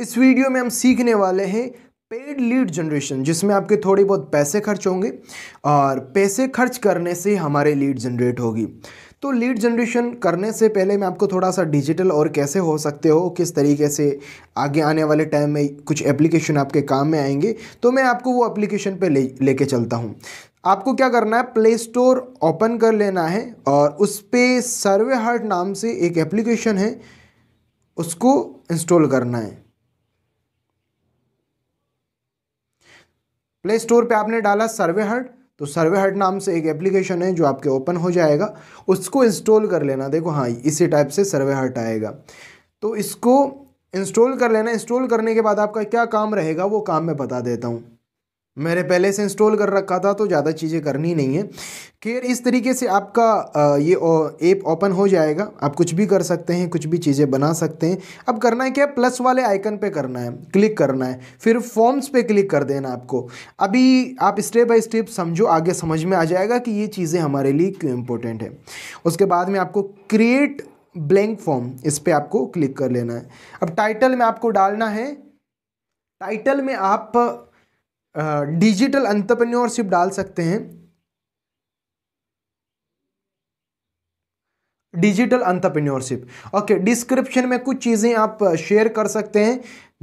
इस वीडियो में हम सीखने वाले हैं पेड लीड जनरेशन जिसमें आपके थोड़े बहुत पैसे खर्च होंगे और पैसे खर्च करने से हमारे लीड जनरेट होगी तो लीड जनरेशन करने से पहले मैं आपको थोड़ा सा डिजिटल और कैसे हो सकते हो किस तरीके से आगे आने वाले टाइम में कुछ एप्लीकेशन आपके काम में आएंगे तो मैं आपको वो एप्लीकेशन पर ले लेके चलता हूँ आपको क्या करना है प्ले स्टोर ओपन कर लेना है और उस पर सर्वे हार्ट नाम से एक एप्लीकेशन है उसको इंस्टॉल करना है प्ले स्टोर पर आपने डाला सर्वे हर्ट तो सर्वे हर्ट नाम से एक एप्लीकेशन है जो आपके ओपन हो जाएगा उसको इंस्टॉल कर लेना देखो हाँ इसी टाइप से सर्वे हट आएगा तो इसको इंस्टॉल कर लेना इंस्टॉल करने के बाद आपका क्या काम रहेगा वो काम मैं बता देता हूँ मैंने पहले से इंस्टॉल कर रखा था तो ज़्यादा चीज़ें करनी नहीं है खैर इस तरीके से आपका ये ऐप ओपन हो जाएगा आप कुछ भी कर सकते हैं कुछ भी चीज़ें बना सकते हैं अब करना है क्या प्लस वाले आइकन पे करना है क्लिक करना है फिर फॉर्म्स पे क्लिक कर देना आपको अभी आप स्टेप बाय स्टेप समझो आगे समझ में आ जाएगा कि ये चीज़ें हमारे लिए क्यों इंपॉर्टेंट है उसके बाद में आपको क्रिएट ब्लैंक फॉर्म इस पर आपको क्लिक कर लेना है अब टाइटल में आपको डालना है टाइटल में आप डिजिटल अंतरप्रेन्योरशिप डाल सकते हैं डिजिटल अंतरप्रेन्योरशिप ओके डिस्क्रिप्शन में कुछ चीज़ें आप शेयर कर सकते हैं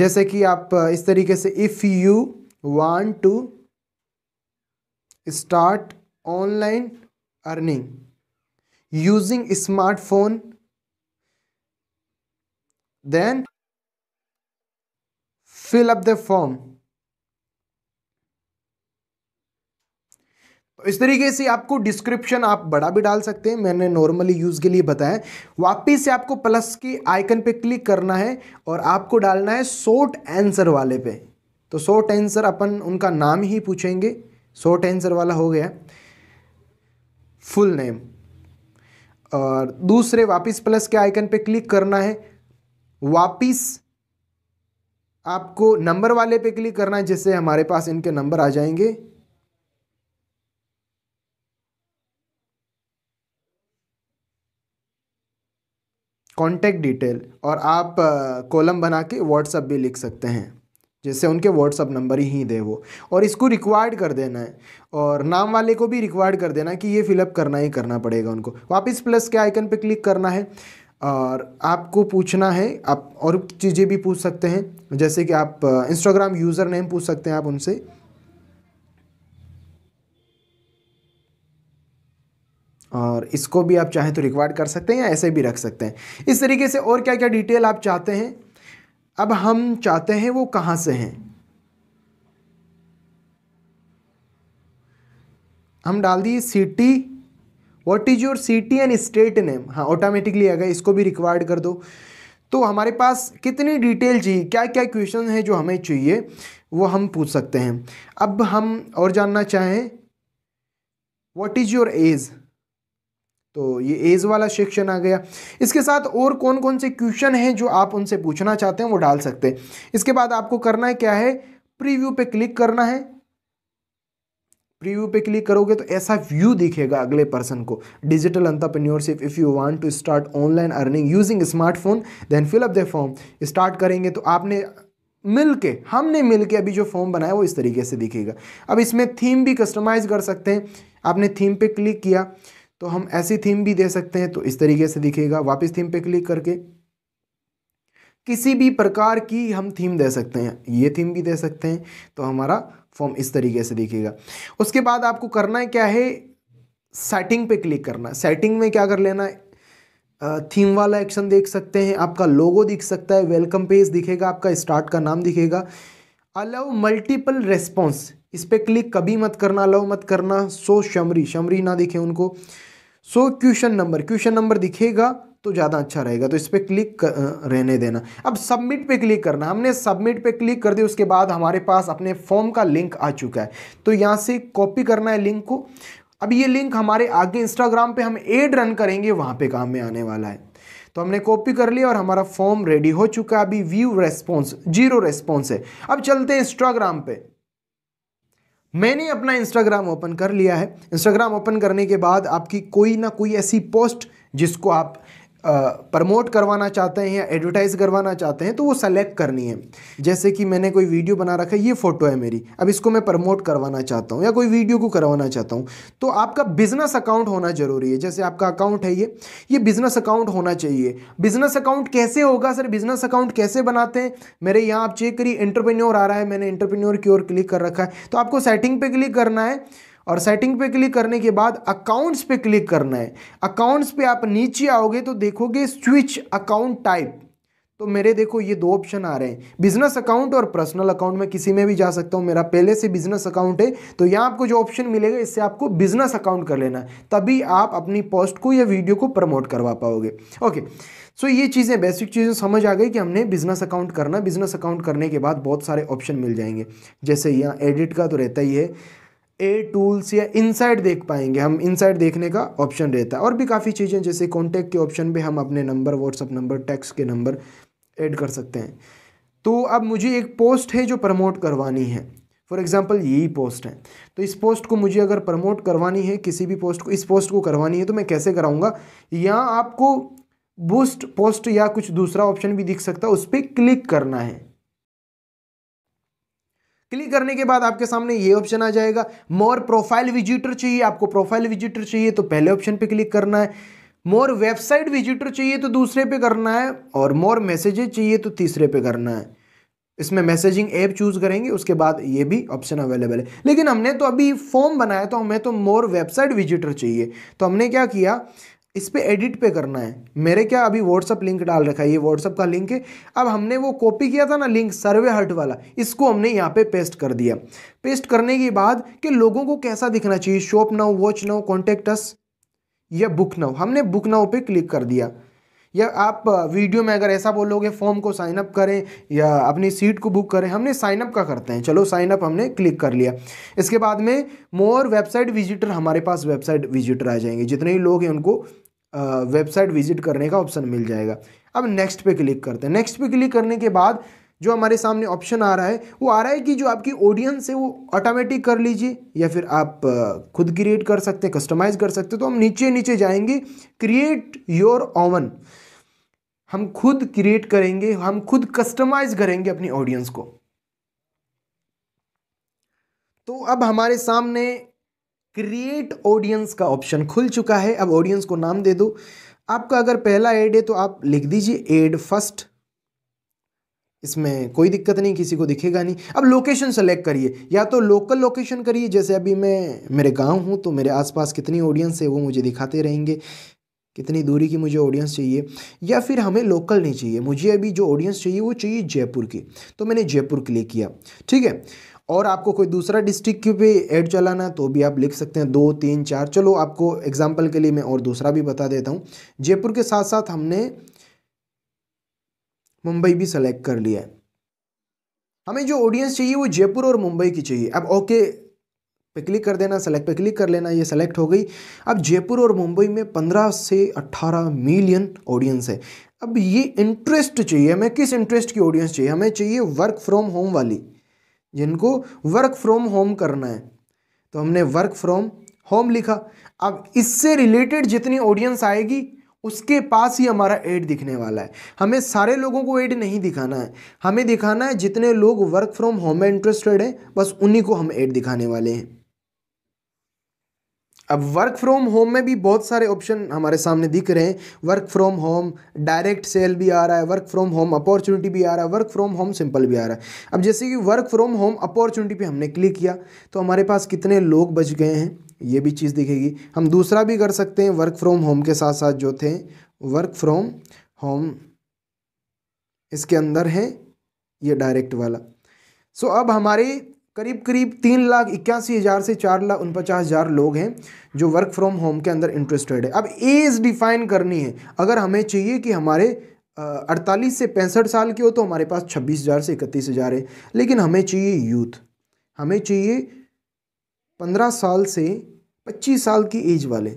जैसे कि आप इस तरीके से if you want to start online earning using smartphone then fill up the form तो इस तरीके से आपको डिस्क्रिप्शन आप बड़ा भी डाल सकते हैं मैंने नॉर्मली यूज़ के लिए बताया वापिस से आपको प्लस के आइकन पे क्लिक करना है और आपको डालना है शॉर्ट आंसर वाले पे तो शॉर्ट आंसर अपन उनका नाम ही पूछेंगे शॉर्ट आंसर वाला हो गया फुल नेम और दूसरे वापिस प्लस के आइकन पे क्लिक करना है वापिस आपको नंबर वाले पे क्लिक करना है जिससे हमारे पास इनके नंबर आ जाएंगे कॉन्टैक्ट डिटेल और आप कॉलम बना के व्हाट्सअप भी लिख सकते हैं जैसे उनके व्हाट्सअप नंबर ही दे वो और इसको रिक्वायर्ड कर देना है और नाम वाले को भी रिक्वायर्ड कर देना कि ये फिलअप करना ही करना पड़ेगा उनको वापस प्लस के आइकन पे क्लिक करना है और आपको पूछना है आप और चीज़ें भी पूछ सकते हैं जैसे कि आप इंस्टाग्राम यूज़र नेम पूछ सकते हैं आप उनसे और इसको भी आप चाहें तो रिकॉर्ड कर सकते हैं या ऐसे भी रख सकते हैं इस तरीके से और क्या क्या डिटेल आप चाहते हैं अब हम चाहते हैं वो कहाँ से हैं हम डाल दिए city what is your city and state name हाँ ऑटोमेटिकली आ गए इसको भी रिक्वायर्ड कर दो तो हमारे पास कितनी डिटेल चाहिए क्या क्या क्वेश्चन है जो हमें चाहिए वो हम पूछ सकते हैं अब हम और जानना चाहें व्हाट इज़ योर एज तो ये एज वाला सेक्शन आ गया इसके साथ और कौन कौन से क्वेश्चन हैं जो आप उनसे पूछना चाहते हैं वो डाल सकते हैं इसके बाद आपको करना है क्या है प्रीव्यू पे क्लिक करना है प्रीव्यू पे क्लिक करोगे तो ऐसा व्यू दिखेगा अगले पर्सन को digital entrepreneurship if you want to start online earning using smartphone then fill up the form start करेंगे तो आपने मिलके हमने मिलके अभी जो फॉर्म बनाया वो इस तरीके से दिखेगा अब इसमें थीम भी कस्टमाइज कर सकते हैं आपने थीम पे क्लिक किया तो हम ऐसी थीम भी दे सकते हैं तो इस तरीके से दिखेगा वापस थीम पे क्लिक करके किसी भी प्रकार की हम थीम दे सकते हैं ये थीम भी दे सकते हैं तो हमारा फॉर्म इस तरीके से दिखेगा उसके बाद आपको करना है क्या है सेटिंग पे क्लिक करना सेटिंग में क्या कर लेना है थीम वाला एक्शन देख सकते हैं आपका लोगो दिख सकता है वेलकम पेज दिखेगा आपका स्टार्ट का नाम दिखेगा अलाउ मल्टीपल रेस्पॉन्स इस पर क्लिक कभी मत करना अलाउ मत करना सो शमरी शमरी ना दिखे उनको so question number question number दिखेगा तो ज़्यादा अच्छा रहेगा तो इस पर क्लिक कर रहने देना अब सबमिट पे क्लिक करना हमने सबमिट पे क्लिक कर दिया उसके बाद हमारे पास अपने फॉर्म का लिंक आ चुका है तो यहाँ से कॉपी करना है लिंक को अब ये लिंक हमारे आगे इंस्टाग्राम पे हम एड रन करेंगे वहाँ पे काम में आने वाला है तो हमने कॉपी कर लिया और हमारा फॉर्म रेडी हो चुका है अभी व्यू रेस्पॉन्स जीरो रेस्पॉन्स है अब चलते हैं इंस्टाग्राम पे मैंने अपना इंस्टाग्राम ओपन कर लिया है इंस्टाग्राम ओपन करने के बाद आपकी कोई ना कोई ऐसी पोस्ट जिसको आप प्रमोट करवाना चाहते हैं या एडवर्टाइज़ करवाना चाहते हैं तो वो सेलेक्ट करनी है जैसे कि मैंने कोई वीडियो बना रखा है ये फ़ोटो है मेरी अब इसको मैं प्रमोट करवाना चाहता हूँ या कोई वीडियो को करवाना चाहता हूँ तो आपका बिज़नेस अकाउंट होना ज़रूरी है जैसे आपका अकाउंट है ये ये बिज़नेस अकाउंट होना चाहिए बिज़नेस अकाउंट कैसे होगा सर बिज़नेस अकाउंट कैसे बनाते हैं मेरे यहाँ आप चेक करिए इंटरप्रेन्योर आ रहा है मैंने इंटरप्रेन्योर की ओर क्लिक कर रखा है तो आपको सेटिंग पर क्लिक करना है और सेटिंग पे क्लिक करने के बाद अकाउंट्स पे क्लिक करना है अकाउंट्स पे आप नीचे आओगे तो देखोगे स्विच अकाउंट टाइप तो मेरे देखो ये दो ऑप्शन आ रहे हैं बिजनेस अकाउंट और पर्सनल अकाउंट में किसी में भी जा सकता हूँ मेरा पहले से बिजनेस अकाउंट है तो यहाँ आपको जो ऑप्शन मिलेगा इससे आपको बिजनेस अकाउंट कर लेना है तभी आप अपनी पोस्ट को या वीडियो को प्रमोट करवा पाओगे ओके सो ये चीज़ें बेसिक चीज़ें समझ आ गई कि हमने बिजनेस अकाउंट करना बिजनेस अकाउंट करने के बाद बहुत सारे ऑप्शन मिल जाएंगे जैसे यहाँ एडिट का तो रहता ही है ए टूल्स या इनसाइड देख पाएंगे हम इनसाइड देखने का ऑप्शन रहता है और भी काफ़ी चीज़ें जैसे कॉन्टैक्ट के ऑप्शन पे हम अपने नंबर व्हाट्सअप नंबर टैक्स के नंबर ऐड कर सकते हैं तो अब मुझे एक पोस्ट है जो प्रमोट करवानी है फॉर एग्ज़ाम्पल यही पोस्ट है तो इस पोस्ट को मुझे अगर प्रमोट करवानी है किसी भी पोस्ट को इस पोस्ट को करवानी है तो मैं कैसे कराऊंगा या आपको बूस्ट पोस्ट या कुछ दूसरा ऑप्शन भी दिख सकता है उस पर क्लिक करना है क्लिक करने के बाद आपके सामने ये ऑप्शन आ जाएगा मोर प्रोफाइल विजिटर चाहिए आपको प्रोफाइल विजिटर चाहिए तो पहले ऑप्शन पे क्लिक करना है मोर वेबसाइट विजिटर चाहिए तो दूसरे पे करना है और मोर मैसेजेज चाहिए तो तीसरे पे करना है इसमें मैसेजिंग ऐप चूज़ करेंगे उसके बाद ये भी ऑप्शन अवेलेबल है लेकिन हमने तो अभी फॉर्म बनाया तो हमें तो मोर वेबसाइट विजिटर चाहिए तो हमने क्या किया इस पर एडिट पे करना है मेरे क्या अभी व्हाट्सअप लिंक डाल रखा है ये व्हाट्सअप का लिंक है अब हमने वो कॉपी किया था ना लिंक सर्वे हट वाला इसको हमने यहाँ पे पेस्ट कर दिया पेस्ट करने के बाद कि लोगों को कैसा दिखना चाहिए shop now watch now contact us या बुक नाउ हमने बुक नाउ पे क्लिक कर दिया या आप वीडियो में अगर ऐसा बोलोगे फॉर्म को साइनअप करें या अपनी सीट को बुक करें हमने साइनअप का करते हैं चलो साइनअप हमने क्लिक कर लिया इसके बाद में मोर वेबसाइट विजिटर हमारे पास वेबसाइट विजिटर आ जाएंगे जितने ही लोग हैं उनको वेबसाइट विजिट करने का ऑप्शन मिल जाएगा अब नेक्स्ट पे क्लिक करते हैं नेक्स्ट पे क्लिक करने के बाद जो हमारे सामने ऑप्शन आ रहा है वो आ रहा है कि जो आपकी ऑडियंस है वो ऑटोमेटिक कर लीजिए या फिर आप खुद क्रिएट कर सकते हैं कस्टमाइज कर सकते हैं तो हम नीचे नीचे जाएंगे क्रिएट योर ओवन हम खुद क्रिएट करेंगे हम खुद कस्टमाइज करेंगे अपनी ऑडियंस को तो अब हमारे सामने क्रिएट ऑडियंस का ऑप्शन खुल चुका है अब ऑडियंस को नाम दे दो आपका अगर पहला एड है तो आप लिख दीजिए एड फर्स्ट इसमें कोई दिक्कत नहीं किसी को दिखेगा नहीं अब लोकेशन सेलेक्ट करिए या तो लोकल लोकेशन करिए जैसे अभी मैं मेरे गांव हूँ तो मेरे आसपास कितनी ऑडियंस है वो मुझे दिखाते रहेंगे कितनी दूरी की मुझे ऑडियंस चाहिए या फिर हमें लोकल नहीं चाहिए मुझे अभी जो ऑडियंस चाहिए वो चाहिए जयपुर की तो मैंने जयपुर क्लिक किया ठीक है और आपको कोई दूसरा डिस्ट्रिक्ट के पे ऐड चलाना तो भी आप लिख सकते हैं दो तीन चार चलो आपको एग्जाम्पल के लिए मैं और दूसरा भी बता देता हूँ जयपुर के साथ साथ हमने मुंबई भी सेलेक्ट कर लिया है हमें जो ऑडियंस चाहिए वो जयपुर और मुंबई की चाहिए अब ओके पे क्लिक कर देना सेलेक्ट पे क्लिक कर लेना ये सेलेक्ट हो गई अब जयपुर और मुंबई में 15 से 18 मिलियन ऑडियंस है अब ये इंटरेस्ट चाहिए हमें किस इंटरेस्ट की ऑडियंस चाहिए हमें चाहिए वर्क फ्रॉम होम वाली जिनको वर्क फ्रॉम होम करना है तो हमने वर्क फ्रॉम होम लिखा अब इससे रिलेटेड जितनी ऑडियंस आएगी उसके पास ही हमारा एड दिखने वाला है हमें सारे लोगों को एड नहीं दिखाना है हमें दिखाना है जितने लोग वर्क फ्रॉम होम में इंटरेस्टेड हैं बस उन्हीं को हम एड दिखाने वाले हैं अब वर्क फ्रॉम होम में भी बहुत सारे ऑप्शन हमारे सामने दिख रहे हैं work from home direct sale भी आ रहा है वर्क फ्रॉम होम अपॉर्चुनिटी भी आ रहा है वर्क फ्रॉम होम सिंपल भी आ रहा है अब जैसे कि वर्क फ्रॉम होम अपॉर्चुनिटी पे हमने क्लिक किया तो हमारे पास कितने लोग बच गए हैं ये भी चीज़ दिखेगी हम दूसरा भी कर सकते हैं वर्क फ्रॉम होम के साथ साथ जो थे वर्क फ्रॉम होम इसके अंदर है ये डायरेक्ट वाला सो so, अब हमारी करीब करीब तीन लाख इक्यासी हज़ार से चार लाख उनपचास हज़ार लोग हैं जो वर्क फ्रॉम होम के अंदर इंटरेस्टेड है अब एज डिफाइन करनी है अगर हमें चाहिए कि हमारे अड़तालीस से पैंसठ साल के हो तो हमारे पास छब्बीस हज़ार से इकतीस हज़ार है लेकिन हमें चाहिए यूथ हमें चाहिए पंद्रह साल से पच्चीस साल की एज वाले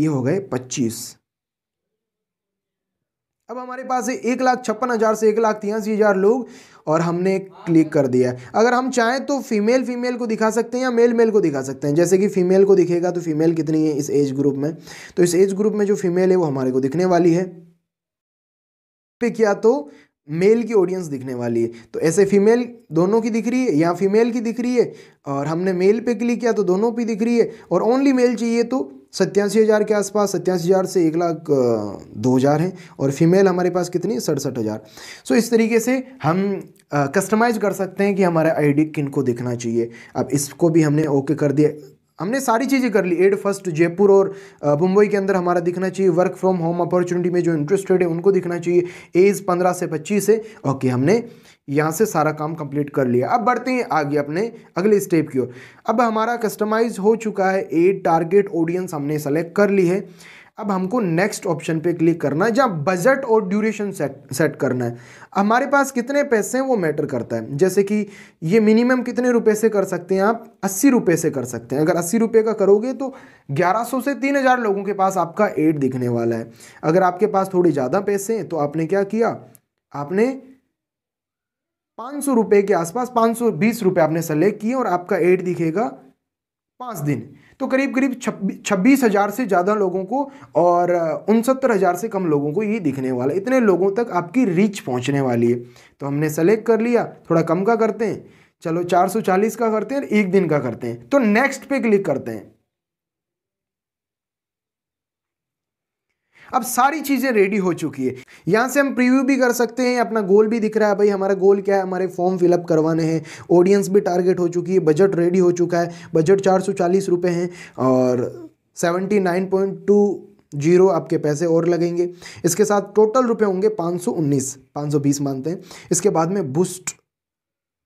ये हो गए पच्चीस अब हमारे पास है एक लाख छप्पन हज़ार से एक लाख तिरासी हज़ार लोग और हमने क्लिक कर दिया अगर हम चाहें तो फीमेल फीमेल को दिखा सकते हैं या मेल मेल को दिखा सकते हैं जैसे कि फीमेल को दिखेगा तो फीमेल कितनी है इस एज ग्रुप में तो इस एज ग्रुप में जो फीमेल है वो हमारे को दिखने वाली है पिक या तो मेल की ऑडियंस दिखने वाली है तो ऐसे फीमेल दोनों की दिख रही है या फीमेल की दिख रही है और हमने मेल पे क्लिक किया तो दोनों पे दिख रही है और ओनली मेल चाहिए तो सत्तासी हज़ार के आसपास सत्तासी हज़ार से एक लाख दो हज़ार है और फीमेल हमारे पास कितनी सड़सठ हज़ार सो इस तरीके से हम कस्टमाइज़ कर सकते हैं कि हमारा आईडी किन को दिखना चाहिए अब इसको भी हमने ओके कर दिया हमने सारी चीज़ें कर ली एड फर्स्ट जयपुर और मुंबई के अंदर हमारा दिखना चाहिए वर्क फ्रॉम होम अपॉर्चुनिटी में जो इंटरेस्टेड है उनको दिखना चाहिए एज पंद्रह से पच्चीस है ओके हमने यहाँ से सारा काम कंप्लीट कर लिया अब बढ़ते हैं आगे अपने अगले स्टेप की ओर अब हमारा कस्टमाइज हो चुका है एड टारगेट ऑडियंस हमने सेलेक्ट कर ली है अब हमको नेक्स्ट ऑप्शन पे क्लिक करना है जहाँ बजट और ड्यूरेशन सेट सेट करना है हमारे पास कितने पैसे हैं वो मैटर करता है जैसे कि ये मिनिमम कितने रुपए से कर सकते हैं आप अस्सी रुपये से कर सकते हैं अगर अस्सी रुपये का करोगे तो ग्यारह सौ से तीन हज़ार लोगों के पास आपका एड दिखने वाला है अगर आपके पास थोड़े ज़्यादा पैसे हैं तो आपने क्या किया आपने पाँच सौ रुपये के आसपास पाँच सौ बीस रुपये आपने सेलेक्ट किए और आपका एड दिखेगा पाँच दिन तो करीब करीब छब्बीस हज़ार से ज़्यादा लोगों को और उनसत्तर हज़ार से कम लोगों को ये दिखने वाला है इतने लोगों तक आपकी रीच पहुंचने वाली है तो हमने सेलेक्ट कर लिया थोड़ा कम का करते हैं चलो चार सौ चालीस का करते हैं एक दिन का करते हैं तो नेक्स्ट पे क्लिक करते हैं अब सारी चीज़ें रेडी हो चुकी है यहाँ से हम प्रीव्यू भी कर सकते हैं अपना गोल भी दिख रहा है भाई हमारा गोल क्या है हमारे फॉर्म फिलअप करवाने हैं ऑडियंस भी टारगेट हो चुकी है बजट रेडी हो चुका है बजट चार सौ चालीस रुपये हैं और seventy nine point two zero आपके पैसे और लगेंगे इसके साथ टोटल रुपए होंगे पाँच सौ उन्नीस पाँच सौ बीस मानते हैं इसके बाद में बूस्ट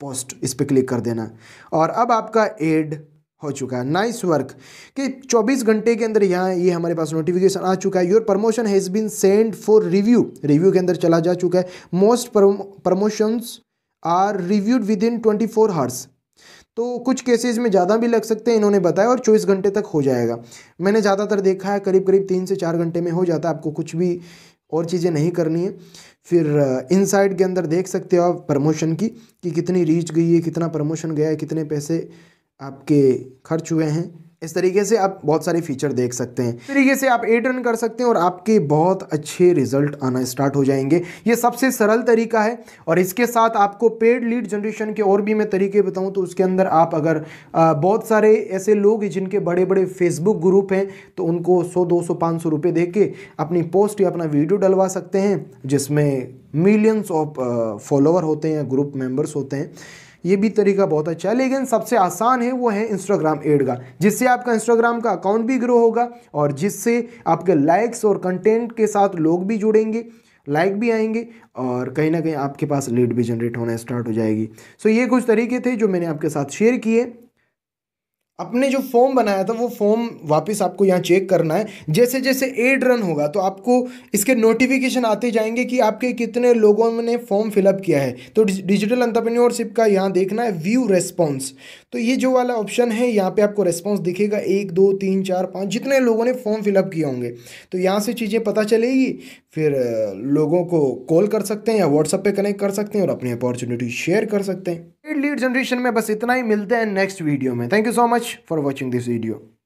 पोस्ट इस पर क्लिक कर देना और अब आपका एड हो चुका है नाइस वर्क कि 24 घंटे के अंदर यहाँ ये हमारे पास नोटिफिकेशन आ चुका है your promotion has been send for review review के अंदर चला जा चुका है most promotions are reviewed within twenty four hours तो कुछ केसेस में ज़्यादा भी लग सकते हैं इन्होंने बताया और चौबीस घंटे तक हो जाएगा मैंने ज़्यादातर देखा है करीब करीब तीन से चार घंटे में हो जाता है आपको कुछ भी और चीज़ें नहीं करनी है फिर इनसाइड uh, के अंदर देख सकते हो आप प्रमोशन की कि कितनी रीच गई है कितना प्रमोशन गया है कितने पैसे आपके खर्च हुए हैं इस तरीके से आप बहुत सारे फीचर देख सकते हैं इस तरीके से आप एड रन कर सकते हैं और आपके बहुत अच्छे रिजल्ट आना स्टार्ट हो जाएंगे ये सबसे सरल तरीका है और इसके साथ आपको पेड लीड जनरेशन के और भी मैं तरीके बताऊं तो उसके अंदर आप अगर आ, बहुत सारे ऐसे लोग हैं जिनके बड़े बड़े फेसबुक ग्रुप हैं तो उनको सौ दो सौ पाँच सौ रुपये दे के अपनी पोस्ट या अपना वीडियो डलवा सकते हैं जिसमें मिलियंस ऑफ फॉलोवर होते हैं ग्रुप मेंबर्स होते हैं ये भी तरीका बहुत अच्छा है लेकिन सबसे आसान है वो है इंस्टाग्राम एड का जिससे आपका इंस्टाग्राम का अकाउंट भी ग्रो होगा और जिससे आपके लाइक्स और कंटेंट के साथ लोग भी जुड़ेंगे लाइक भी आएंगे और कहीं ना कहीं आपके पास लीड भी जनरेट होना स्टार्ट हो जाएगी सो so ये कुछ तरीके थे जो मैंने आपके साथ शेयर किए आपने जो फॉर्म बनाया था वो फॉर्म वापस आपको यहाँ चेक करना है जैसे जैसे एड रन होगा तो आपको इसके नोटिफिकेशन आते जाएंगे कि आपके कितने लोगों ने फॉर्म फिलअप किया है तो डिजिटल अंतरप्रन्योरशिप का यहाँ देखना है व्यू रेस्पॉन्स तो ये जो वाला ऑप्शन है यहाँ पे आपको रेस्पॉन्स दिखेगा एक दो तीन चार पाँच जितने लोगों ने फॉर्म फिलअप किए होंगे तो यहाँ से चीज़ें पता चलेगी फिर लोगों को कॉल कर सकते हैं या व्हाट्सएप पर कनेक्ट कर सकते हैं और अपनी अपॉर्चुनिटी शेयर कर सकते हैं लीड जनरेशन में बस इतना ही मिलते हैं नेक्स्ट वीडियो में thank you so much for watching this video